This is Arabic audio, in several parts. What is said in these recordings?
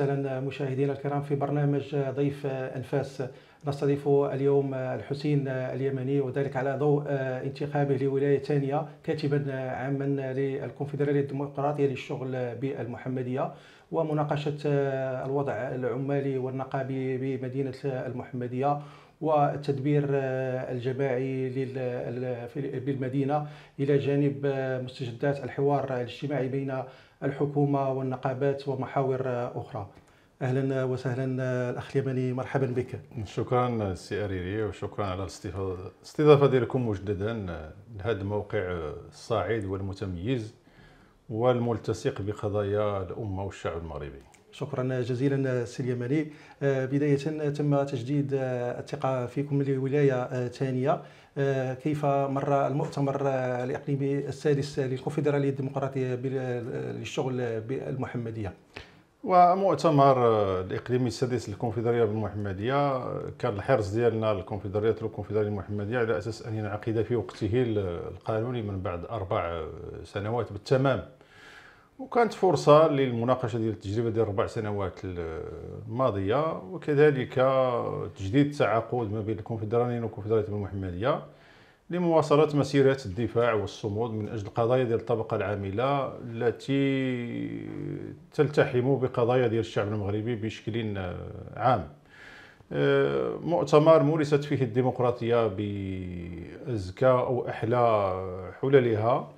وسهلا مشاهدينا الكرام في برنامج ضيف انفاس نستضيف اليوم الحسين اليمني وذلك على ضوء انتخابه لولايه ثانيه كاتبا عاما للكونفدراليه الديمقراطيه للشغل بالمحمديه ومناقشه آه، الوضع العمالي والنقابي بمدينه آه، المحمديه والتدبير آه، الجماعي بالمدينه الى جانب مستجدات الحوار الاجتماعي بين الحكومه والنقابات ومحاور اخرى. اهلا وسهلا الاخ اليمني مرحبا بك. شكرا سي اريري وشكرا على الاستضافه ديالكم مجددا لهذا الموقع الصاعد والمتميز. والملتصق بقضايا الأمة والشعب المغربي شكرا جزيلا سي اليماني آه، بداية تم تجديد آه، الثقة فيكم لولاية آه، ثانية كيف مر المؤتمر الإقليمي السادس للكونفدرالية الديمقراطية للشغل بالمحمدية ومؤتمر الإقليمي السادس للكونفدرالية بالمحمدية كان الحرص ديالنا الكونفدرالية والكونفدرالية المحمدية على أساس أن ينعقد في وقته القانوني من بعد أربع سنوات بالتمام وكانت فرصه للمناقشه ديال التجربه ديال الربع سنوات الماضيه وكذلك تجديد التعاقد ما بين الكونفدراليين والكونفدراليه المحمديه لمواصله مسيره الدفاع والصمود من اجل القضايا ديال الطبقه العامله التي تلتحم بقضايا ديال الشعب المغربي بشكل عام مؤتمر مورست فيه الديمقراطيه بازكى او احلى حللها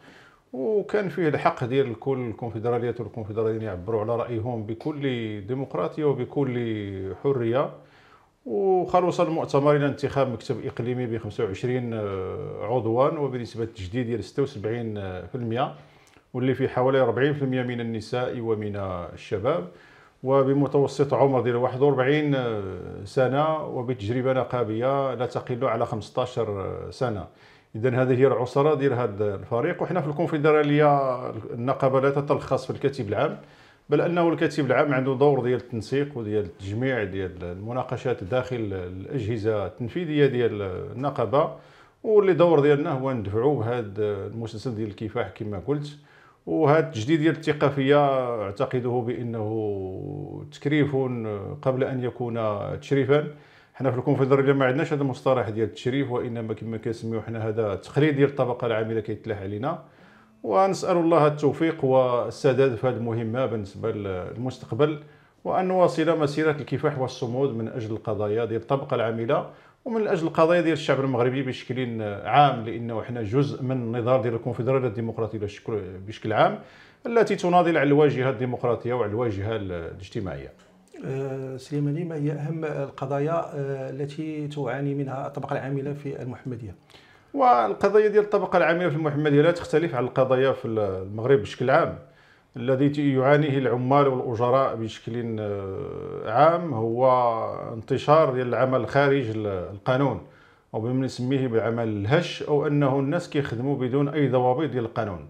وكان فيه الحق ديال الكل الكونفدراليات والكونفدراليين يعبروا على رايهم بكل ديمقراطيه وبكل حريه وخلص المؤتمر الى انتخاب مكتب اقليمي ب 25 آه، عضوا وبنسبه تجديد ديال 76% آه، واللي فيه حوالي 40% من النساء ومن الشباب وبمتوسط عمر ديال 41 آه، سنه وبتجربه نقابيه لا تقل على 15 سنه اذا هذه هي العصره ديال هذا الفريق وحنا في الكونفدراليه النقابه لا تتلخص في الكاتب العام بل انه الكاتب العام عنده دور ديال التنسيق وديال التجميع ديال المناقشات داخل الاجهزه التنفيذيه ديال النقابه واللي دور ديالنا هو ندفعوا بهذا المسلسل ديال الكفاح كما قلت وهذا التجديد ديال الثقافيه اعتقده بانه تكريف قبل ان يكون تشريفا حنا في الكونفدراليه ما عندناش هذا المصطلح ديال التشريف وانما كما كنسميو حنا هذا تقليد ديال الطبقه العامله كيتلاح علينا ونسال الله التوفيق والسداد في هذه المهمه بالنسبه للمستقبل وان نواصل مسيره الكفاح والصمود من اجل القضايا ديال الطبقه العامله ومن اجل القضايا ديال الشعب المغربي بشكل عام لانه حنا جزء من النضال ديال الكونفدراليه الديمقراطيه بشكل عام التي تناضل على الواجهه الديمقراطيه وعلى الواجهه الاجتماعيه آه، سليماني ما هي أهم القضايا آه، التي تعاني منها الطبقة العاملة في المحمدية؟ والقضايا ديال الطبقة العاملة في المحمدية لا تختلف عن القضايا في المغرب بشكل عام الذي يعانيه العمال والأجراء بشكل آه، عام هو انتشار ديال العمل خارج القانون او بما نسميه بالعمل الهش او انه الناس كيخدموا بدون اي ضوابط ديال القانون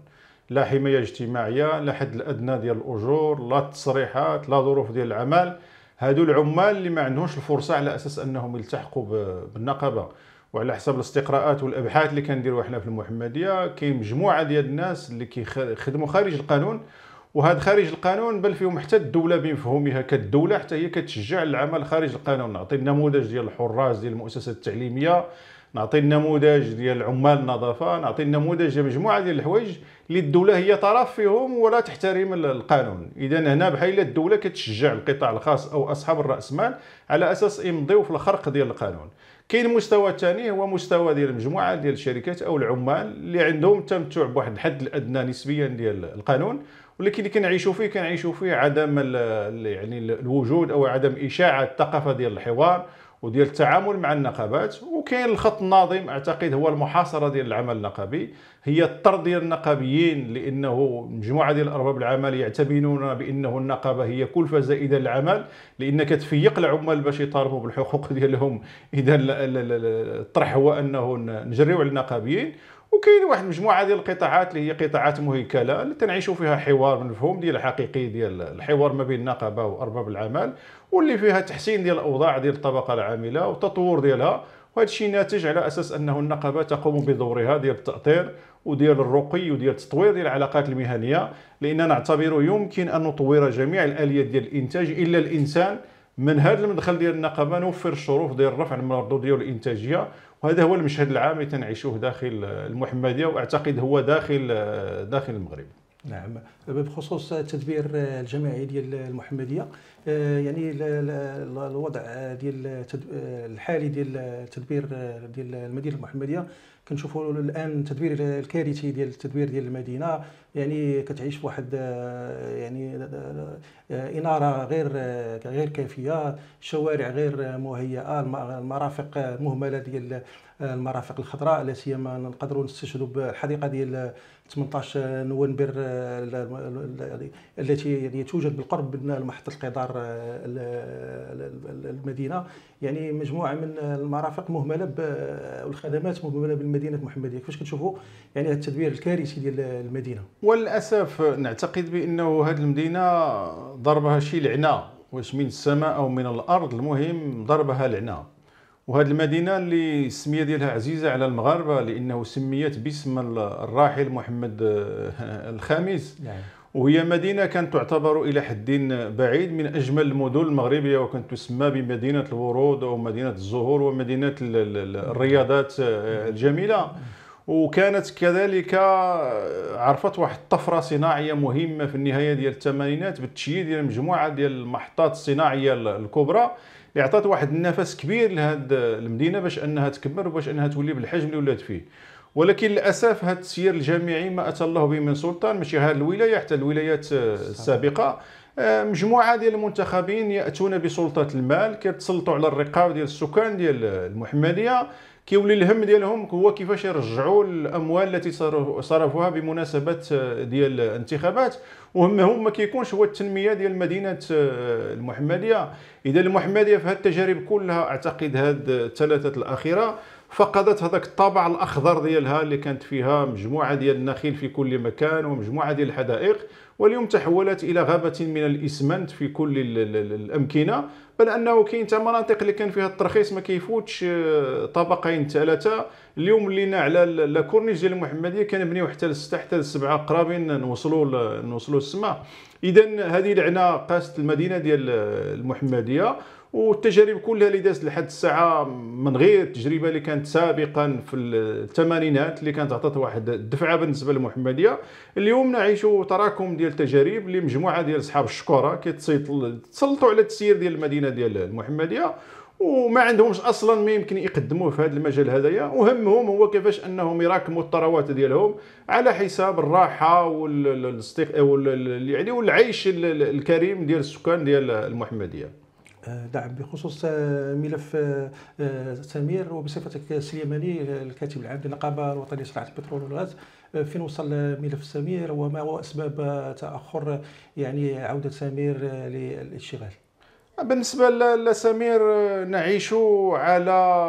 لا حمايه اجتماعيه لا حد الادنى ديال الاجور لا التصريحات لا ظروف ديال العمل هادو العمال اللي ما عندهمش الفرصه على اساس انهم يلتحقوا بالنقابه وعلى حسب الاستقراءات والابحاث اللي كنديروها حنا في المحمديه كاين مجموعه ديال الناس اللي كيخدموا خارج القانون وهذا خارج القانون بل فيهم حتى الدوله بمفهومها كالدوله حتى هي كتشجع العمل خارج القانون نعطي النموذج ديال الحراس ديال المؤسسات التعليميه نعطي النموذج ديال عمال النظافه نعطي النموذج ديال مجموعه ديال الحوايج اللي الدوله هي طرف فيهم ولا تحترم القانون اذا هنا بحال الدوله كتشجع القطاع الخاص او اصحاب الراسمال على اساس يمضيو في الخرق ديال القانون كاين المستوى الثاني هو مستوى ديال مجموعه ديال الشركات او العمال اللي عندهم تمتع بواحد الحد الادنى نسبيا ديال القانون ولكن اللي كنعيشوا فيه كنعيشوا فيه عدم يعني الوجود او عدم اشاعه الثقافه ديال الحوار وديال التعامل مع النقابات وكاين الخط الناظم اعتقد هو المحاصره ديال العمل النقابي هي الطرد ديال النقابيين لانه مجموعه ديال ارباب العمل يعتبرون بانه النقابه هي كلفه زائده للعمل لان كتفيق العمال باش يطالبوا بالحقوق ديالهم اذا الطرح هو انه نجريو على النقابيين وكاين واحد المجموعه ديال القطاعات اللي هي قطاعات مهيكله اللي تنعيشوا فيها حوار مفهوم ديال الحقيقي ديال الحوار ما بين النقابه وارباب العمل واللي فيها تحسين ديال الاوضاع ديال الطبقه العامله وتطور ديالها وهذا الشيء ناتج على اساس انه النقابه تقوم بدورها ديال التاطير وديال الرقي وديال التطوير ديال العلاقات المهنيه لان نعتبر يمكن ان نطور جميع الاليات ديال الانتاج الا الانسان من هذا المدخل ديال النقابه نوفر الشروط ديال رفع المردوديه المردود الانتاجيه وهذا هو المشهد العام اللي تنعيشوه داخل المحمديه واعتقد هو داخل داخل المغرب نعم بخصوص تدبير الجماعي ديال المحمديه آه، يعني الوضع ديال آه، الحالي ديال تدبير آه، ديال المدينه المحمديه كنشوفوا الان التدبير الكارثي ديال التدبير ديال المدينه يعني كتعيش واحد يعني اناره غير غير كافيه الشوارع غير مهيئه المرافق مهمله ديال المرافق الخضراء لا سيما نقدروا نستشهدوا بالحديقه ديال 18 نوفمبر التي يعني توجد بالقرب من محطه القطار مسار آه، المدينه يعني مجموعه من المرافق مهمله والخدمات مهمله بالمدينه المحمديه كيفاش كتشوفوا يعني هذا التدبير الكارثي ديال المدينه وللاسف نعتقد بانه هذه المدينه ضربها شي لعنه واش من السماء او من الارض المهم ضربها لعنه وهذه المدينه اللي السميه ديالها عزيزه على المغاربه لانه سميت باسم الراحل محمد آه، الخامس نعم. وهي مدينة كانت تعتبر إلى حد بعيد من أجمل المدن المغربية وكانت تسمى بمدينة الورود أو مدينة الزهور ومدينة الرياضات آه، الجميلة وكانت كذلك آه، عرفت واحد الطفره صناعيه مهمه في النهايه ديال الثمانينات بالتشييد ديال مجموعه ديال المحطات الصناعيه الكبرى اللي عطات واحد النفس كبير لهاد المدينه باش انها تكبر وباش انها تولي بالحجم اللي ولات فيه ولكن للاسف هذا التسيير الجامعي ما اتى الله به من سلطان ماشي غير الولايه حتى الولايات السابقه آه، مجموعه ديال المنتخبين ياتون بسلطه المال كيتسلطوا على الرقاب ديال السكان ديال المحمديه كيولي الهم ديالهم هو كيفاش يرجعوا الاموال التي صرفوها بمناسبه آه، ديال الانتخابات وهمهم ما كيكونش هو التنميه ديال مدينه آه، المحمديه اذا المحمديه في هذه التجارب كلها اعتقد هاد الثلاثه الاخيره فقدت هذاك الطابع الاخضر ديالها اللي كانت فيها مجموعه ديال النخيل في كل مكان ومجموعه ديال الحدائق واليوم تحولت الى غابه من الاسمنت في كل الامكنه بل انه كاين حتى مناطق اللي كان فيها الترخيص ما كيفوتش آه، طبقين ثلاثه اليوم ولينا على الكورنيش ديال المحمديه كنبنيو حتى لسته حتى لسبعه قرابين نوصلوا نوصلوا السماء اذا هذه لعنه قاست المدينه ديال آه، المحمديه والتجارب كلها اللي دازت لحد الساعه من غير التجربه اللي كانت سابقا في الثمانينات اللي كانت عطات واحد الدفعه بالنسبه للمحمديه اليوم نعيشوا تراكم ديال التجارب اللي مجموعه ديال اصحاب الشكوره كيتسلطوا على التسيير ديال المدينه ديال المحمديه وما عندهمش اصلا ما يمكن يقدموه في هذا المجال هذايا وهمهم هو كيفاش انهم يراكموا الثروات ديالهم على حساب الراحه والاستيق يعني والعيش الكريم ديال السكان ديال المحمديه دعم بخصوص آه، ملف آه، آه، سمير وبصفتك سليماني الكاتب العام للنقابه الوطنيه لصناعه البترول والغاز فين وصل ملف سمير وما هو اسباب تاخر يعني عوده سمير للاشتغال بالنسبه لسمير نعيش على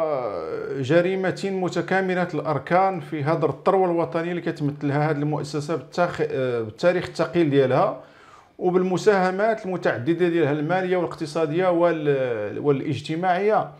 جريمه متكامله الاركان في هذا الثروه الوطنيه اللي كتمثلها هذه المؤسسه بالتاريخ الثقيل ديالها وبالمساهمات المتعدده ديالها الماليه والاقتصاديه والاجتماعيه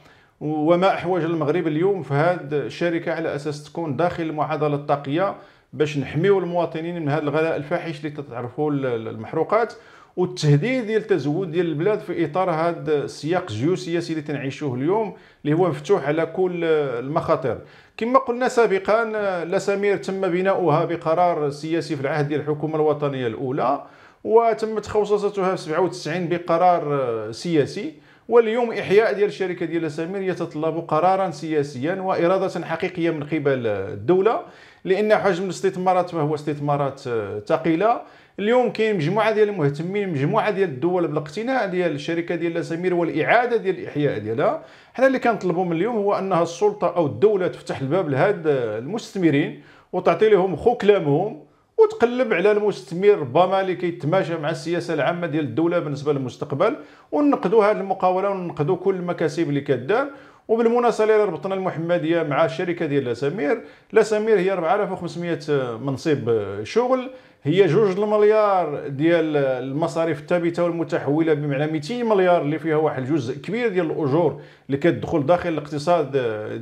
وما احوج المغرب اليوم في هذه الشركه على اساس تكون داخل المعادله الطاقيه باش نحميو المواطنين من هذا الغلاء الفاحش اللي تتعرفوا المحروقات والتهديد ديال التزود ديال البلاد في اطار هذا السياق الجيوسياسي اللي تنعيشوه اليوم اللي هو مفتوح على كل المخاطر كما قلنا سابقا لسامير تم بناؤها بقرار سياسي في العهد ديال الحكومه الوطنيه الاولى وتمت خوصصتها في 97 بقرار آه، سياسي واليوم احياء ديال الشركه ديال سمير يتطلب قرارا سياسيا واراده حقيقيه من قبل الدوله لان حجم الاستثمارات فهو استثمارات آه، ثقيله اليوم كاين مجموعه ديال المهتمين مجموعه ديال الدول بالاقتناء ديال الشركه ديال سمير والاعاده ديال الاحياء ديالها حنا اللي كنطلبوا من اليوم هو انها السلطه او الدوله تفتح الباب لهاد آه، المستثمرين وتعطي لهم خو كلامهم وتقلب على المستثمر ربما اللي كيتماشى مع السياسه العامه ديال الدوله بالنسبه للمستقبل وننقدوا هذه المقاوله وننقدوا كل المكاسب اللي كدار وبالمناسبه اللي ربطنا المحمديه مع الشركه ديال لاسمير لاسمير هي 4500 منصب شغل هي جوج المليار ديال المصاريف الثابته والمتحوله بمعنى 200 مليار اللي فيها واحد الجزء كبير ديال الاجور اللي كتدخل داخل الاقتصاد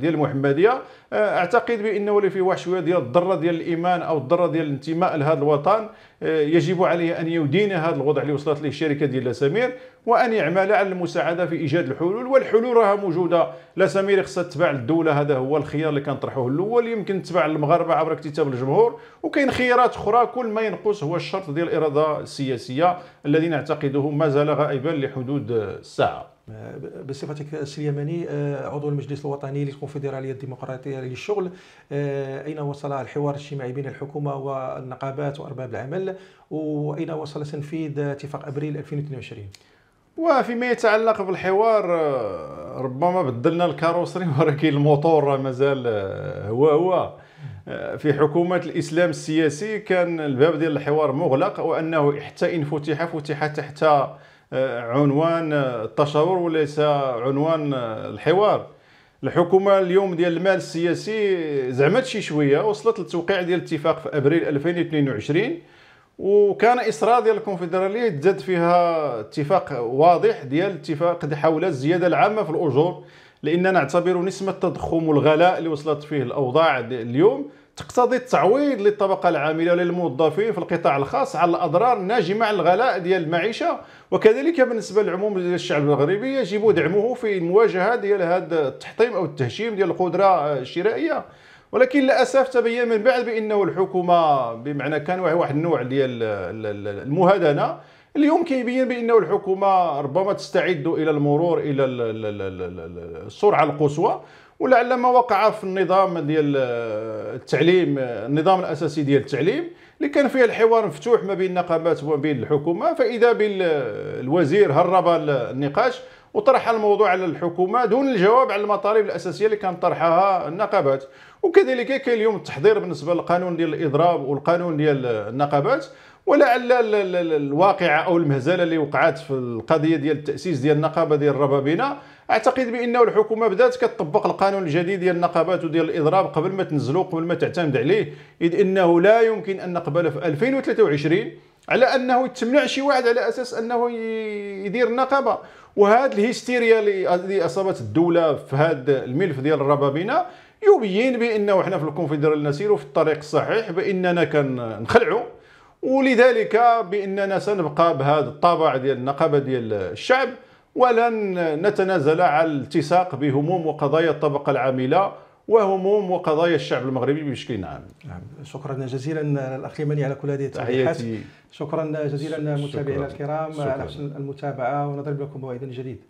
ديال المحمديه آه، اعتقد بانه اللي فيه واحد شويه ديال الضره ديال الايمان او الضره ديال الانتماء لهذا الوطن آه، يجب عليه ان يدين هذا الوضع اللي وصلت له الشركه ديال لسمير وان يعمل على المساعده في ايجاد الحلول والحلول راها موجوده لسمير خصها تتبع للدوله هذا هو الخيار اللي كنطرحوه الاول يمكن تتبع للمغاربه عبر اكتتاب الجمهور وكاين خيارات اخرى كل ما ينقص هو الشرط ديال الاراده السياسيه الذي نعتقده ما زال غائبا لحدود الساعه آه، بصفتك السليماني آه، عضو المجلس الوطني للكونفدراليه الديمقراطيه للشغل آه، اين وصل الحوار الاجتماعي بين الحكومه والنقابات وارباب العمل واين وصل تنفيذ اتفاق ابريل 2022 وفيما يتعلق بالحوار ربما بدلنا الكاروسري ولكن الموتور مازال هو هو آه، في حكومه الاسلام السياسي كان الباب ديال الحوار مغلق وانه حتى ان فتح فتح تحت آه، عنوان التشاور وليس عنوان الحوار الحكومه اليوم ديال المال السياسي زعمت شي شويه وصلت للتوقيع ديال الاتفاق في ابريل 2022 وكان اصرار ديال الكونفدراليه تزاد فيها اتفاق واضح ديال اتفاق حول الزياده العامه في الاجور لان نعتبر نسبه التضخم والغلاء اللي وصلت فيه الاوضاع اليوم تقتضي التعويض للطبقه العامله وللموظفين في القطاع الخاص على الاضرار الناجمه عن الغلاء ديال المعيشه وكذلك بالنسبه للعموم ديال الشعب المغربي يجب دعمه في المواجهه ديال هذا التحطيم او التهشيم ديال القدره الشرائيه ولكن للاسف تبين من بعد بانه الحكومه بمعنى كان واحد النوع ديال المهادنه اليوم كيبين بانه الحكومه ربما تستعد الى المرور الى السرعه القصوى ولعل ما وقع في النظام ديال التعليم النظام الاساسي ديال التعليم اللي كان فيه الحوار مفتوح ما بين النقابات وما بين الحكومه فاذا بالوزير هرب النقاش وطرح الموضوع على الحكومه دون الجواب على المطالب الاساسيه اللي كان طرحها النقابات وكذلك كاين اليوم التحضير بالنسبه للقانون ديال الاضراب والقانون ديال النقابات ولعل الواقعه او المهزله اللي وقعت في القضيه ديال التاسيس ديال النقابه ديال الربابينه اعتقد بانه الحكومه بدات كتطبق القانون الجديد ديال النقابات وديال الاضراب قبل ما تنزلو قبل ما تعتمد عليه اذ انه لا يمكن ان نقبل في 2023 على انه يتمنع شي واحد على اساس انه يدير النقابة وهذه الهستيريا اللي اصابت الدوله في هذا الملف ديال الربابينه يبين بانه إحنا في الكونفدرال نسير في الطريق الصحيح باننا كنخلعوا ولذلك باننا سنبقى بهذا الطابع ديال النقابه ديال الشعب ولن نتنازل على الالتصاق بهموم وقضايا الطبقه العامله وهموم وقضايا الشعب المغربي بشكل عام. نعم. شكرا جزيلا الاخ يمني على كل هذه التعليقات. شكرا جزيلا متابعينا الكرام على حسن المتابعه ونضرب لكم موعدا جديد.